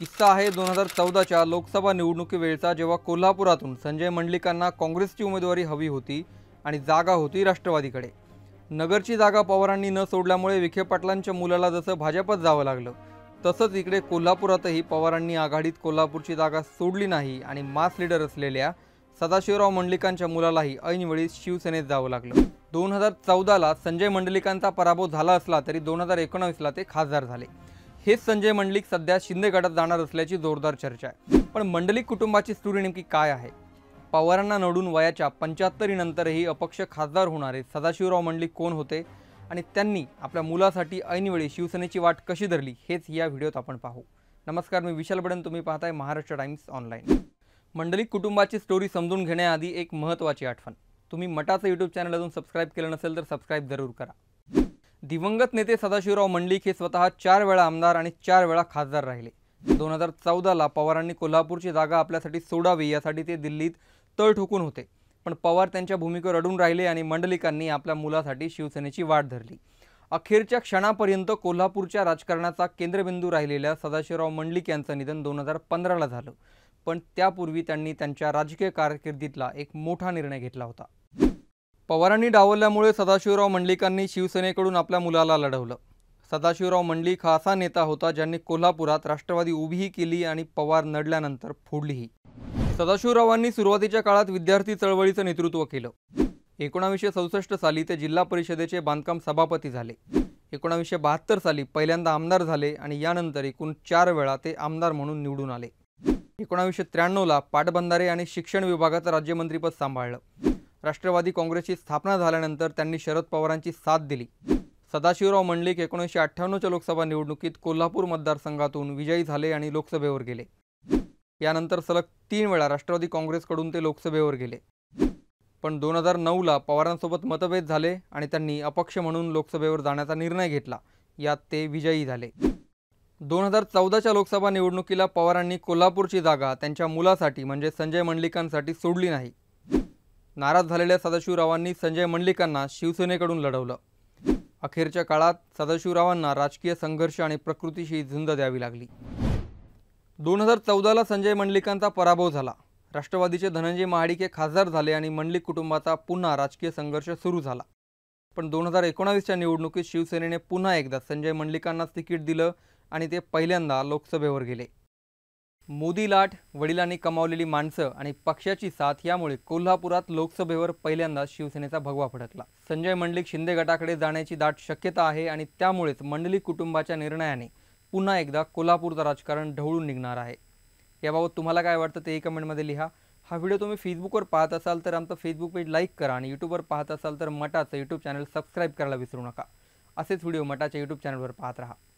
किस्सा आहे दोन हजार चौदाच्या लोकसभा निवडणुकीवेळचा जेव्हा कोल्हापुरातून संजय मंडलिकांना काँग्रेसची उमेदवारी हवी होती आणि जागा होती राष्ट्रवादीकडे नगरची जागा पवारांनी न सोडल्यामुळे विखे पाटलांच्या मुलाला जसं भाजपात जावं लागलं तसंच इकडे कोल्हापुरातही पवारांनी आघाडीत कोल्हापूरची जागा सोडली नाही आणि मास लीडर असलेल्या सदाशिवराव मंडलिकांच्या मुलालाही ऐनवेळी शिवसेनेत जावं लागलं दोन हजार चौदाला संजय मंडलिकांचा पराभव झाला असला तरी दोन हजार एकोणावीसला ते खासदार झाले हेच संजय मंडलिक सध्या शिंदे गटात जाणार असल्याची जोरदार चर्चा आहे पण मंडलिक कुटुंबाची स्टोरी नेमकी काय आहे पवारांना नडून वयाच्या पंच्याहत्तरीनंतरही अपक्ष खासदार होणारे सदाशिवराव मंडलिक कोण होते आणि त्यांनी आपल्या मुलासाठी ऐनवेळी शिवसेनेची वाट कशी धरली हेच या व्हिडिओत आपण पाहू नमस्कार मी विशाल बडन तुम्ही पाहताय महाराष्ट्र टाइम्स ऑनलाईन मंडलिक कुटुंबाची स्टोरी समजून घेण्याआधी एक महत्त्वाची आठवण तुम्ही मटाचं यूट्यूब चॅनल अजून सबस्क्राईब केलं नसेल तर सबस्क्राईब जरूर करा दिवंगत नेते सदाशिवराव मंडलिक हे स्वतः चार वेळा आमदार आणि चार वेळा खासदार राहिले दोन हजार चौदाला पवारांनी कोल्हापूरची जागा आपल्यासाठी सोडावी यासाठी ते दिल्लीत तळ ठोकून होते पण पवार त्यांच्या भूमिकेवर अडून राहिले आणि मंडलिकांनी आपल्या मुलासाठी शिवसेनेची वाट धरली अखेरच्या क्षणापर्यंत कोल्हापूरच्या राजकारणाचा केंद्रबिंदू राहिलेल्या सदाशिवराव मंडलिक यांचं निधन दोन हजार पंधराला झालं पण त्यापूर्वी त्यांनी त्यांच्या राजकीय कारकिर्दीतला एक मोठा निर्णय घेतला होता पवारांनी डावलल्यामुळे सदाशिवराव मंडलिकांनी शिवसेनेकडून आपल्या मुलाला लढवलं सदाशिवराव मंडलिक हा असा नेता होता ज्यांनी कोल्हापुरात राष्ट्रवादी उभीही केली आणि पवार नडल्यानंतर फोडलीही सदाशिवरावांनी सुरुवातीच्या काळात विद्यार्थी चळवळीचं नेतृत्व केलं एकोणावीसशे चौसष्ट साली ते जिल्हा परिषदेचे बांधकाम सभापती झाले एकोणावीसशे बहात्तर साली पहिल्यांदा आमदार झाले आणि यानंतर एकूण चार वेळा ते आमदार म्हणून निवडून आले एकोणावीसशे त्र्याण्णवला पाटबंधारे आणि शिक्षण विभागाचं राज्यमंत्रीपद सांभाळलं राष्ट्रवादी काँग्रेसची स्थापना झाल्यानंतर त्यांनी शरद पवारांची साथ दिली सदाशिवराव मंडलिक एकोणीसशे अठ्ठ्याण्णवच्या लोकसभा निवडणुकीत कोल्हापूर मतदारसंघातून विजयी झाले आणि लोकसभेवर गेले यानंतर सलग तीन वेळा राष्ट्रवादी काँग्रेसकडून ते लोकसभेवर गेले पण दोन हजार नऊला पवारांसोबत मतभेद झाले आणि त्यांनी अपक्ष म्हणून लोकसभेवर जाण्याचा निर्णय घेतला यात ते विजयी झाले दोन हजार चौदाच्या लोकसभा निवडणुकीला पवारांनी कोल्हापूरची जागा त्यांच्या मुलासाठी म्हणजे संजय मंडलिकांसाठी सोडली नाही नाराज झालेल्या सदाशिवरावांनी संजय मंडलिकांना शिवसेनेकडून लढवलं अखेरच्या काळात सदाशिवरावांना राजकीय संघर्ष आणि प्रकृतीशी झुंज द्यावी लागली दोन हजार चौदाला संजय मंडलिकांचा पराभव झाला राष्ट्रवादीचे धनंजय महाडिके खासदार झाले आणि मंडलिक कुटुंबाचा पुन्हा राजकीय संघर्ष सुरू झाला पण दोन हजार एकोणावीसच्या निवडणुकीत शिवसेनेने पुन्हा एकदा संजय मंडलिकांनाच तिकीट दिलं आणि ते पहिल्यांदा लोकसभेवर गेले मोदी लाट वडिलांनी कमावलेली माणसं आणि पक्षाची साथ यामुळे कोल्हापुरात लोकसभेवर पहिल्यांदाच शिवसेनेचा भगवा फडकला संजय मंडलिक शिंदे गटाकडे जाण्याची दाट शक्यता आहे आणि त्यामुळेच मंडलिक कुटुंबाच्या निर्णयाने पुन्हा एकदा कोल्हापूरचं राजकारण ढवळून निघणार आहे याबाबत तुम्हाला काय वाटतं तेही कमेंटमध्ये लिहा हा व्हिडिओ तुम्ही फेसबुकवर पाहत असाल तर आमचं फेसबुक पेज लाईक करा आणि यूट्यूबवर पाहत असाल तर मटाचं यूट्यूब चॅनल सबस्क्राईब करायला विसरू नका असेच व्हिडिओ मटाच्या यूट्यूब चॅनलवर पाहत राहा